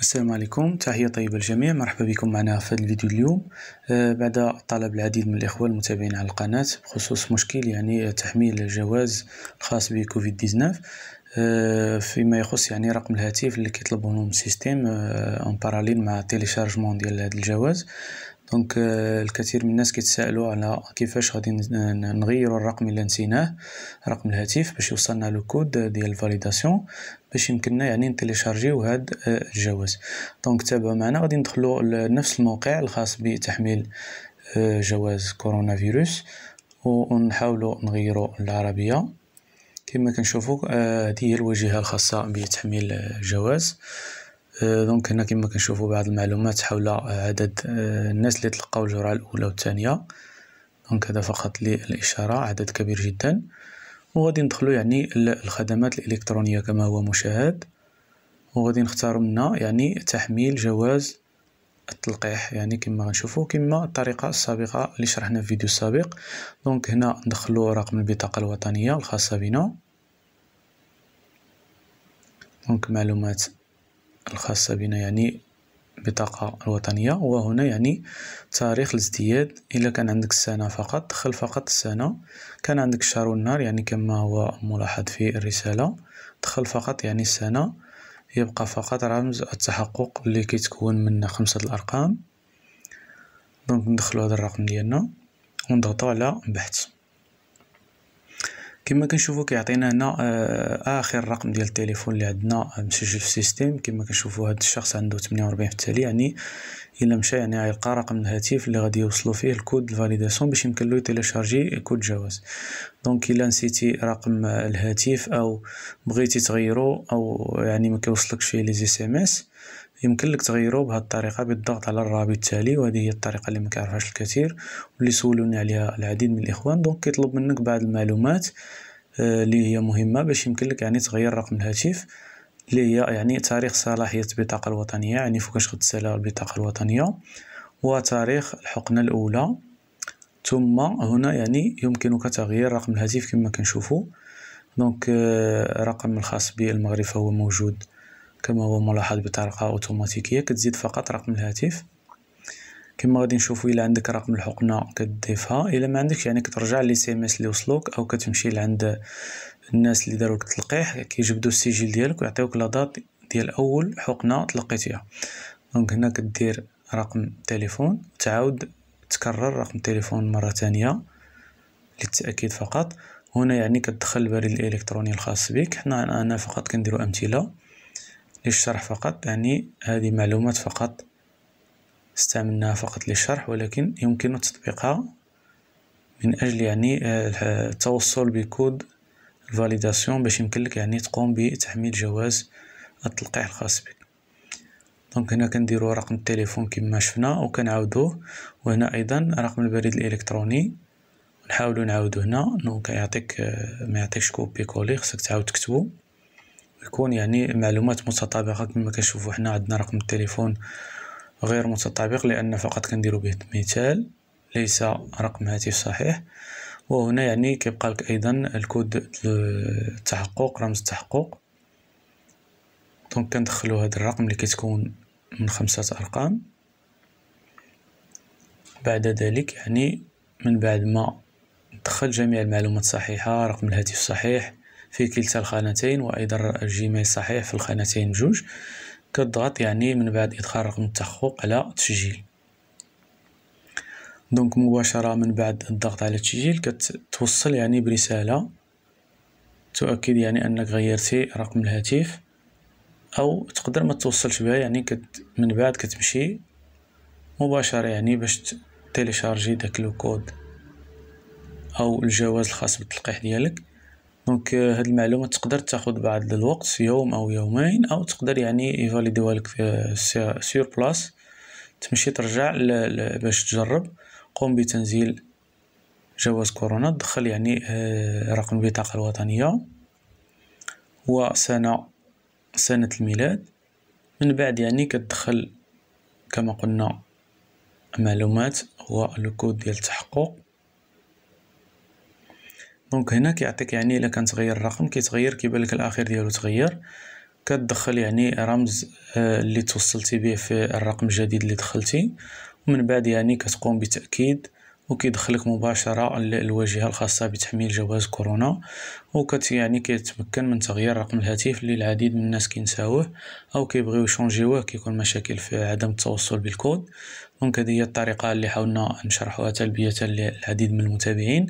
السلام عليكم تحية طيبة للجميع مرحبا بكم معنا في هذا الفيديو اليوم آه بعد طلب العديد من الإخوة المتابعين على القناة بخصوص مشكل يعني تحميل الجواز الخاص بكوفيد 19 آه فيما يخص يعني رقم الهاتف اللي كيطلبونه من السيستيم اون آه باراليل مع تيليشارجمون ديال هذا الجواز دونك آه، الكثير من الناس كيتسائلوا على كيفاش غادي نغيروا الرقم اللي نسيناه رقم الهاتف باش يوصلنا لو كود ديال الفاليداسيون باش يمكننا يعني نتيليشارجيو هاد آه، الجواز دونك تابعوا معنا غادي ندخلوا لنفس الموقع الخاص بتحميل آه، جواز كورونا فيروس ونحاولوا نغيروا العربيه كما كنشوفوا هذه هي الواجهه الخاصه بتحميل الجواز دونك هنا كما كنشوفوا بعض المعلومات حول euh, عدد euh, الناس اللي تلقاو الجرعه الاولى والثانيه دونك هذا فقط للاشاره عدد كبير جدا وغادي ندخلو يعني الخدمات الالكترونيه كما هو مشاهد وغادي نختاروا منها يعني تحميل جواز التلقيح يعني كما غنشوفو كما الطريقه السابقه اللي شرحنا في فيديو السابق دونك هنا ندخلو رقم البطاقه الوطنيه الخاصه بنا دونك معلومات الخاصة بنا يعني بطاقة الوطنية وهنا يعني تاريخ الازدياد إلا كان عندك السنة فقط دخل فقط السنة كان عندك الشهر والنهار يعني كما هو ملاحظ في الرسالة دخل فقط يعني السنة يبقى فقط رمز التحقق اللي كيتكون من خمسة الأرقام دونك ندخلو هذا الرقم ديالنا ونضغطو على بحث كما كنشوفو كيعطينا هنا آه، اخر رقم ديال التليفون اللي عندنا آه، مسجل في السيستيم كما كنشوفو هاد الشخص عنده 48 في التالي يعني الا مشى يعني غيلقى رقم الهاتف اللي غادي يوصلو فيه الكود الفاليداسيون باش يمكن له يتيليشارجي كود جواز دونك الا نسيتي رقم الهاتف او بغيتي تغيرو او يعني ما كيوصلكش فيه لي اس ام اس يمكن لك تغيرو بهاد الطريقة بالضغط على الرابط التالي وهذه هي الطريقة اللي مكيعرفهاش الكثير واللي سولوني عليها العديد من الاخوان دونك كيطلب منك بعض المعلومات آه، اللي هي مهمة باش يمكن لك يعني تغير رقم الهاتف اللي هي يعني تاريخ صلاحية البطاقة الوطنية يعني فوقاش غتسالى البطاقة الوطنية وتاريخ الحقنة الأولى ثم هنا يعني يمكنك تغيير رقم الهاتف كما كنشوفو دونك آه، رقم الخاص بالمغرب فهو موجود كما هو ملاحظ بطريقة أوتوماتيكية كتزيد فقط رقم الهاتف كما غادي نشوفو إلا عندك رقم الحقنة كتضيفها إلا ما عندكش يعني كترجع لي سي ام اس اللي وصلوك أو كتمشي لعند الناس اللي لك التلقيح كيجبدو السجل ديالك ويعطيوك لا دات ديال أول حقنة تلقيتيها دونك هنا كدير رقم التليفون تعاود تكرر رقم التليفون مرة تانية للتأكيد فقط هنا يعني كتدخل البريد الإلكتروني الخاص بك حنا أنا فقط كنديرو أمثلة للشرح فقط يعني هذه معلومات فقط استعملناها فقط للشرح ولكن يمكن تطبيقها من أجل يعني آه، التوصل بكود الفاليداسيون باش يمكن لك يعني تقوم بتحميل جواز التلقيح الخاص بك دونك هنا كنديرو رقم التليفون كما شفنا وكنعاودوه وهنا ايضا رقم البريد الالكتروني نحاولو نعاودو هنا دونك يعطيك آه، ما يعطيكش كوبي كولي خصك تعاود تكتبو يكون يعني معلومات متطابقة كما كنشوفو حنا عندنا رقم التليفون غير متطابق لأن فقط كنديرو به مثال ليس رقم هاتف صحيح وهنا يعني كيبقى لك أيضا الكود التحقق رمز التحقق دونك كندخلو هاد الرقم اللي كيتكون من خمسة أرقام بعد ذلك يعني من بعد ما دخل جميع المعلومات الصحيحة رقم الهاتف صحيح في كلتا الخانتين وأيضا الجيميل صحيح في الخانتين بجوج كضغط يعني من بعد إدخال رقم التحقق على تسجيل دونك مباشرة من بعد الضغط على التسجيل كتوصل يعني برسالة تؤكد يعني أنك غيرتي رقم الهاتف أو تقدر ما توصلش بها يعني كت من بعد كتمشي مباشرة يعني باش تيليشارجي داك الكود أو الجواز الخاص بالتلقيح ديالك دونك هاد المعلومه تقدر تاخذ بعض الوقت يوم او يومين او تقدر يعني يفاليديوالك لك سير بلاس تمشي ترجع باش تجرب قوم بتنزيل جواز كورونا دخل يعني آه، رقم البطاقه الوطنيه وسنه سنه الميلاد من بعد يعني كتدخل كما قلنا معلومات هو الكود ديال التحقق دونك هنا كيعطيك يعني الا كان تغير الرقم كيتغير كيبان لك الاخير ديالو تغير كتدخل يعني رمز آه، اللي توصلتي به في الرقم الجديد اللي دخلتي ومن بعد يعني كتقوم بتاكيد وكيدخلك مباشره الواجهه الخاصه بتحميل جواز كورونا وكت يعني كيتمكن من تغيير رقم الهاتف اللي العديد من الناس كينساوه او كيبغيو يشونجيوه كيكون مشاكل في عدم التوصل بالكود دونك هذه هي الطريقه اللي حاولنا نشرحوها تلبيه للعديد من المتابعين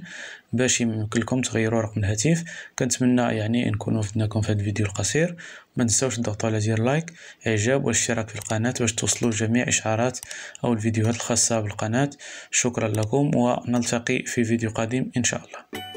باش يمكن لكم تغيروا رقم الهاتف كنتمنى يعني نكونوا فدناكم في هذا الفيديو القصير ما تنساوش تضغطوا على زر لايك اعجاب والاشتراك في القناه باش توصلوا جميع اشعارات او الفيديوهات الخاصه بالقناه شكرا لكم ونلتقي في فيديو قادم ان شاء الله